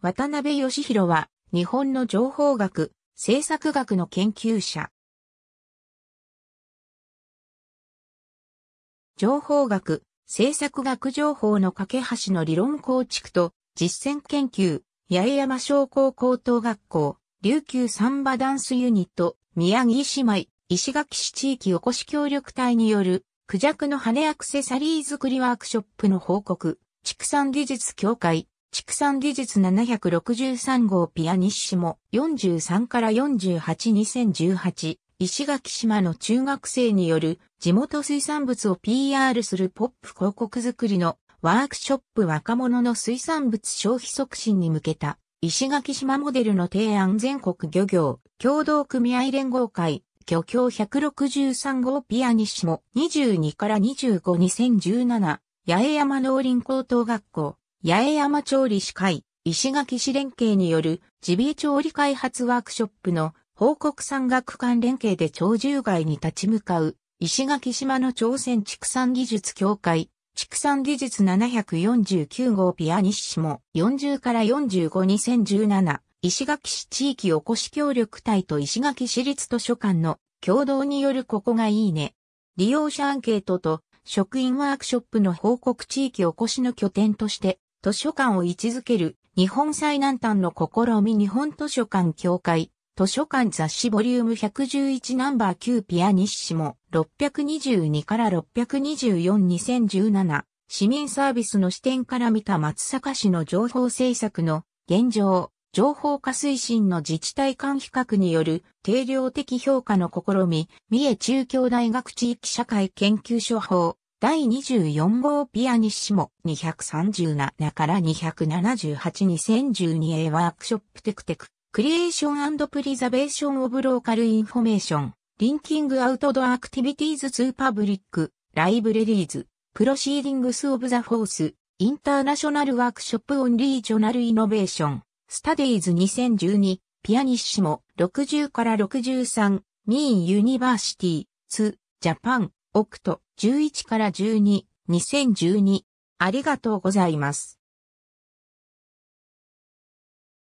渡辺義弘は、日本の情報学、政策学の研究者。情報学、政策学情報の架け橋の理論構築と実践研究、八重山商工高等学校、琉球サンバダンスユニット、宮城姉妹、石垣市地域おこし協力隊による、クジャクの羽アクセサリー作りワークショップの報告、畜産技術協会、畜産技術763号ピアニッシモ43から482018石垣島の中学生による地元水産物を PR するポップ広告作りのワークショップ若者の水産物消費促進に向けた石垣島モデルの提案全国漁業共同組合連合会漁協163号ピアニッシモ22から252017八重山農林高等学校八重山調理師会、石垣市連携によるジビエ調理開発ワークショップの報告産学館連携で鳥獣害に立ち向かう、石垣島の朝鮮畜産技術協会、畜産技術749号ピアニッシモ40から452017石垣市地域おこし協力隊と石垣市立図書館の共同によるここがいいね。利用者アンケートと職員ワークショップの報告地域おこしの拠点として図書館を位置づける日本最南端の試み日本図書館協会図書館雑誌ボリューム111ナンバー9ピアニッシモ622から6242017市民サービスの視点から見た松阪市の情報政策の現状、情報化推進の自治体間比較による定量的評価の試み、三重中京大学地域社会研究所法第24号ピアニッシモ237から278 2012A ワークショップテクテククリエーションプリザベーションオブローカルインフォメーションリンキングアウトドアアクティビティーズツーパブリックライブレリーズプロシーディングスオブザフォースインターナショナルワークショップオンリージョナルイノベーションスタディーズ2012ピアニッシモ60から63ミーンユニバーシティ2ジャパンオクト11から12、2012。ありがとうございます。